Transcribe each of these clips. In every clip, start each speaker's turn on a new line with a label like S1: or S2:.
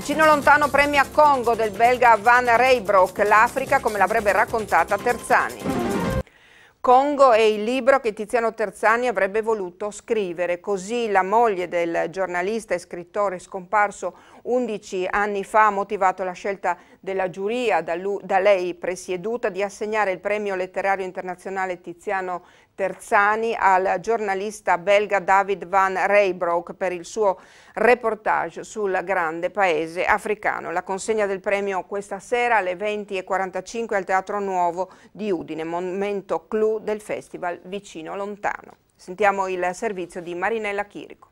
S1: Vicino lontano premia Congo del belga Van Reybroek, l'Africa come l'avrebbe raccontata Terzani. Congo è il libro che Tiziano Terzani avrebbe voluto scrivere, così la moglie del giornalista e scrittore scomparso 11 anni fa ha motivato la scelta della giuria da, lui, da lei presieduta di assegnare il premio letterario internazionale Tiziano Terzani al giornalista belga David van Reybroek per il suo reportage sul grande paese africano. La consegna del premio questa sera alle 20.45 al Teatro Nuovo di Udine, momento clou blu del festival Vicino Lontano. Sentiamo il servizio di Marinella Chirico.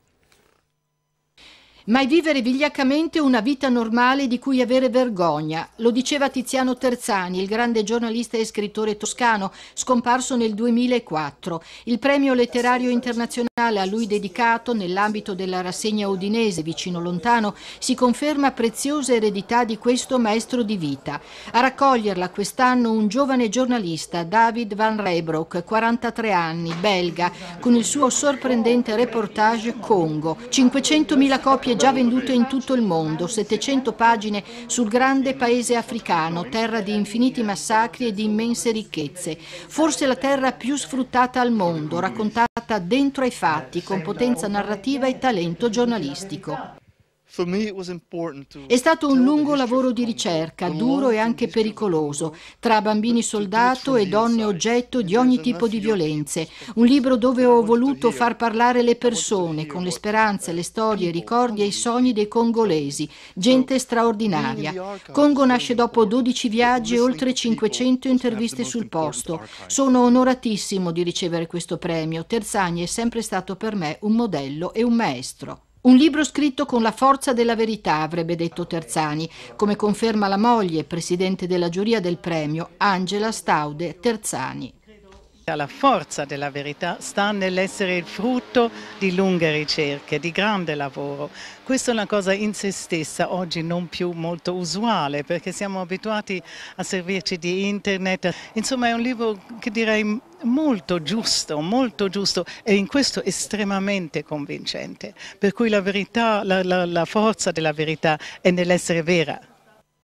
S2: Mai vivere vigliaccamente una vita normale di cui avere vergogna, lo diceva Tiziano Terzani, il grande giornalista e scrittore toscano, scomparso nel 2004. Il premio letterario internazionale a lui dedicato nell'ambito della rassegna udinese vicino lontano si conferma preziosa eredità di questo maestro di vita. A raccoglierla quest'anno un giovane giornalista, David Van Rebroek, 43 anni, belga, con il suo sorprendente reportage Congo. 500.000 copie già venduto in tutto il mondo, 700 pagine sul grande paese africano, terra di infiniti massacri e di immense ricchezze, forse la terra più sfruttata al mondo, raccontata dentro ai fatti, con potenza narrativa e talento giornalistico. È stato un lungo lavoro di ricerca, duro e anche pericoloso, tra bambini soldato e donne uh, oggetto di ogni tipo di violenze. Un libro dove ho voluto far parlare le persone, con le speranze, uh, le storie, i ricordi e i sogni dei congolesi, gente straordinaria. Congo nasce dopo 12 viaggi e oltre 500 interviste sul posto. Sono onoratissimo di ricevere questo premio. Terzani è sempre stato per me un modello e un maestro. Un libro scritto con la forza della verità, avrebbe detto Terzani, come conferma la moglie, presidente della giuria del premio, Angela Staude Terzani.
S3: La forza della verità sta nell'essere il frutto di lunghe ricerche, di grande lavoro. Questa è una cosa in se stessa, oggi non più molto usuale, perché siamo abituati a servirci di internet. Insomma è un libro che direi Molto giusto, molto giusto e in questo estremamente convincente, per cui la verità, la, la, la forza della verità è nell'essere vera.